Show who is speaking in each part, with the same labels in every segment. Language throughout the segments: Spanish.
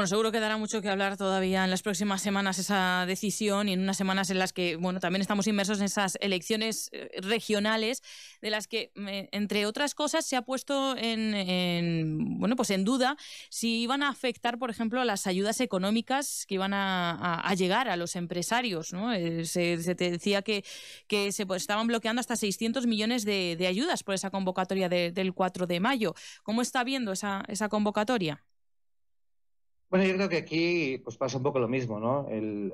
Speaker 1: Bueno, seguro que dará mucho que hablar todavía en las próximas semanas esa decisión y en unas semanas en las que, bueno, también estamos inmersos en esas elecciones eh, regionales de las que, entre otras cosas, se ha puesto en, bueno, pues en duda si iban a afectar, por ejemplo, a las ayudas económicas que iban a, llegar a los empresarios, eh, Se, te decía que, se pues, estaban bloqueando hasta 600 millones de, ayudas por esa convocatoria del 4 de mayo. ¿Cómo está viendo esa convocatoria?
Speaker 2: Bueno, yo creo que aquí pues pasa un poco lo mismo, ¿no?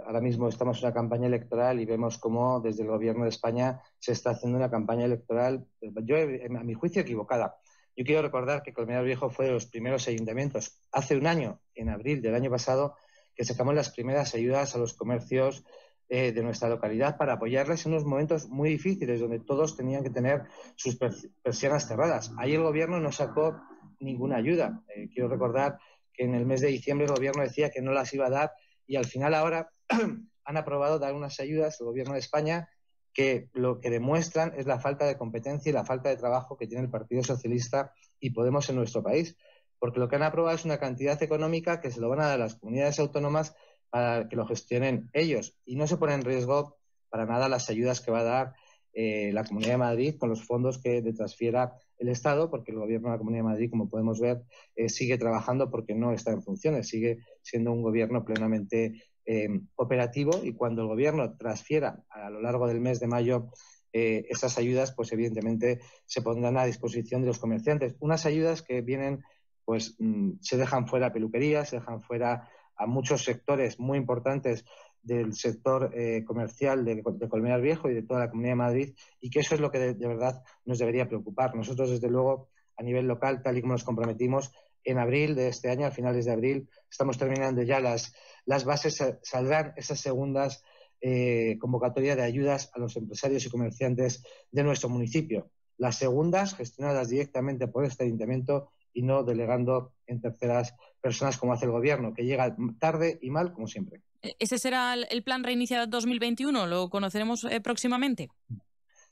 Speaker 2: ahora mismo estamos en una campaña electoral y vemos cómo desde el gobierno de España se está haciendo una campaña electoral, eh, a mi juicio equivocada. Yo quiero recordar que Colmenar Viejo fue de los primeros ayuntamientos hace un año, en abril del año pasado, que sacamos las primeras ayudas a los comercios eh, de nuestra localidad para apoyarles en unos momentos muy difíciles donde todos tenían que tener sus persianas cerradas. Ahí el gobierno no sacó ninguna ayuda. Eh, quiero recordar que en el mes de diciembre el gobierno decía que no las iba a dar y al final ahora han aprobado dar unas ayudas al gobierno de España que lo que demuestran es la falta de competencia y la falta de trabajo que tiene el Partido Socialista y Podemos en nuestro país. Porque lo que han aprobado es una cantidad económica que se lo van a dar a las comunidades autónomas para que lo gestionen ellos y no se pone en riesgo para nada las ayudas que va a dar eh, la Comunidad de Madrid con los fondos que le transfiera el Estado, porque el Gobierno de la Comunidad de Madrid, como podemos ver, eh, sigue trabajando porque no está en funciones, sigue siendo un gobierno plenamente eh, operativo y cuando el Gobierno transfiera a lo largo del mes de mayo esas ayudas, pues evidentemente se pondrán a disposición de los comerciantes. Unas ayudas que vienen, pues mm, se dejan fuera peluquerías, se dejan fuera a muchos sectores muy importantes del sector eh, comercial de, de Colmenar Viejo y de toda la Comunidad de Madrid y que eso es lo que de, verdad nos debería preocupar. Nosotros, desde luego, a nivel local, tal y como nos comprometimos, en abril de este año, a finales de abril, estamos terminando ya las, las bases, saldrán esas segundas eh, convocatorias de ayudas a los empresarios y comerciantes de nuestro municipio. Las segundas gestionadas directamente por este ayuntamiento y no delegando en terceras personas como hace el gobierno, que llega tarde y mal, como siempre.
Speaker 1: E-, ¿Ese será el plan reiniciado 2021? ¿Lo conoceremos eh, próximamente?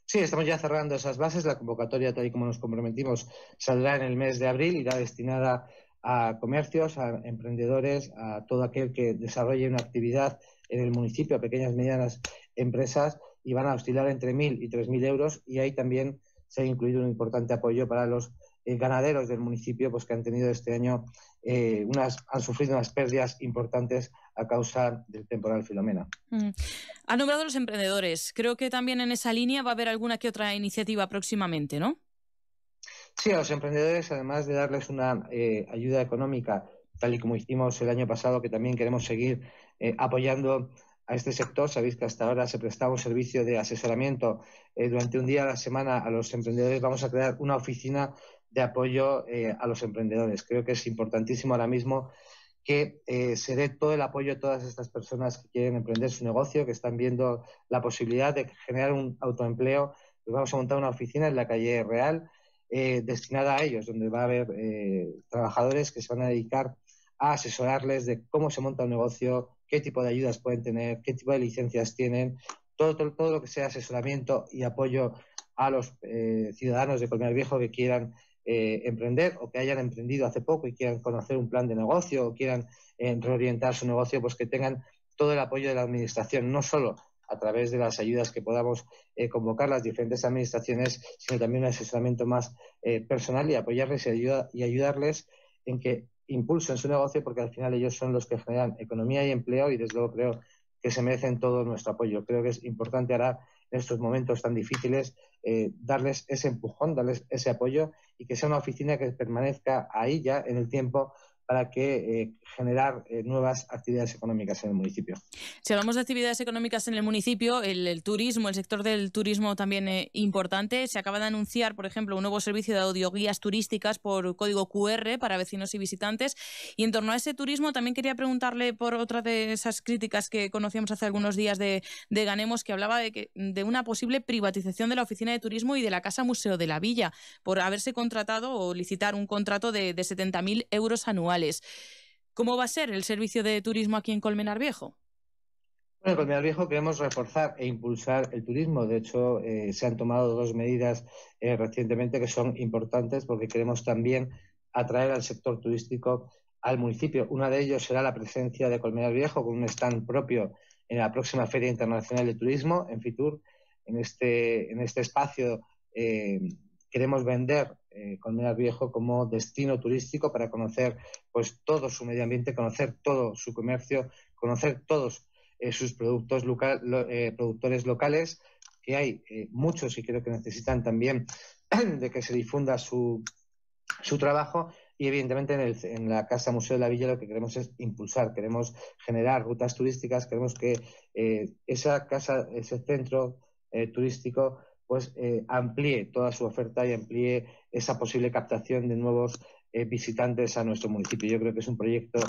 Speaker 2: Sí, estamos ya cerrando esas bases. La convocatoria, tal y como nos comprometimos, saldrá en el mes de abril, irá destinada a comercios, a emprendedores, a todo aquel que desarrolle una actividad en el municipio, a pequeñas y medianas empresas, y van a oscilar entre 1.000 y 3.000 euros. Y ahí también se ha incluido un importante apoyo para los eh, ganaderos del municipio pues, que han tenido este año eh, unas, han sufrido unas pérdidas importantes a causa del temporal Filomena.
Speaker 1: han mm. Ha nombrado los emprendedores. Creo que también en esa línea va a haber alguna que otra iniciativa próximamente, ¿no?
Speaker 2: Sí, a los emprendedores, además de darles una eh, ayuda económica, tal y como hicimos el año pasado, que también queremos seguir apoyando a este sector. Sabéis que hasta ahora se prestaba un servicio de asesoramiento durante un día a la semana a los emprendedores. Vamos a crear una oficina de apoyo eh, a los emprendedores. Creo que es importantísimo ahora mismo que eh, se dé todo el apoyo a todas estas personas que quieren emprender su negocio, que están viendo la posibilidad de generar un autoempleo. vamos a montar una oficina en la calle Real eh, destinada a ellos, donde va a haber trabajadores que se van a dedicar a asesorarles de cómo se monta un negocio, qué tipo de ayudas pueden tener, qué tipo de licencias tienen, todo, todo, lo que sea asesoramiento y apoyo a los ciudadanos de Colmenar Viejo que quieran eh, emprender o que hayan emprendido hace poco y quieran conocer un plan de negocio o quieran eh, reorientar su negocio, pues que tengan todo el apoyo de la Administración, no solo a través de las ayudas que podamos eh, convocar las diferentes administraciones, sino también un asesoramiento más personal y apoyarles y ayudarles en que impulsen su negocio porque al final ellos son los que generan economía y empleo y desde luego creo que se merecen todo nuestro apoyo. Creo que es importante ahora, en estos momentos tan difíciles, eh, darles ese empujón, darles ese apoyo y que sea una oficina que permanezca ahí ya en el tiempo para que eh, generar eh, nuevas actividades económicas en el municipio.
Speaker 1: Si hablamos de actividades económicas en el municipio, el, turismo, el sector del turismo también eh, importante. Se acaba de anunciar, por ejemplo, un nuevo servicio de audioguías turísticas por código QR para vecinos y visitantes. Y en torno a ese turismo, también quería preguntarle por otra de esas críticas que conocíamos hace algunos días de, Ganemos, que hablaba de, de una posible privatización de la oficina de turismo y de la Casa Museo de la Villa por haberse contratado o licitar un contrato de, de 70.000 euros anuales. ¿Cómo va a ser el servicio de turismo aquí en Colmenar Viejo?
Speaker 2: en Colmenar Viejo queremos reforzar e impulsar el turismo. De hecho, eh, se han tomado dos medidas eh, recientemente que son importantes porque queremos también atraer al sector turístico al municipio. Una de ellos será la presencia de Colmenar Viejo con un stand propio en la próxima Feria Internacional de Turismo, en FITUR, en este, este espacio eh, queremos vender eh, Colmenar Viejo como destino turístico para conocer pues todo su medio ambiente, conocer todo su comercio, conocer todos eh, sus productos eh, productores locales, que hay eh, muchos y creo que necesitan también de que se difunda su, trabajo. Y evidentemente en, en la Casa Museo de la Villa lo que queremos es impulsar, queremos generar rutas turísticas, queremos que esa casa, ese centro turístico pues eh, amplíe toda su oferta y amplíe esa posible captación de nuevos eh, visitantes a nuestro municipio. Yo creo que es un proyecto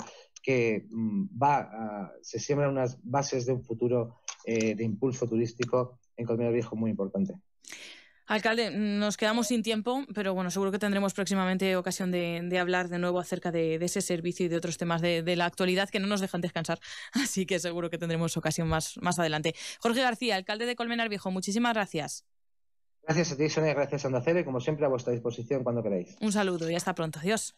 Speaker 2: que mm, va a, se siembra unas bases de un futuro eh, de impulso turístico en Colmenar Viejo muy importante.
Speaker 1: Alcalde, nos quedamos sin tiempo, pero bueno, seguro que tendremos próximamente ocasión de, hablar de nuevo acerca de, ese servicio y de otros temas de, la actualidad que no nos dejan descansar. Así que seguro que tendremos ocasión más, más adelante. Jorge García, alcalde de Colmenar Viejo, muchísimas gracias.
Speaker 2: Gracias a ti, Sonia, gracias a como siempre a vuestra disposición cuando queráis.
Speaker 1: Un saludo y hasta pronto. Adiós.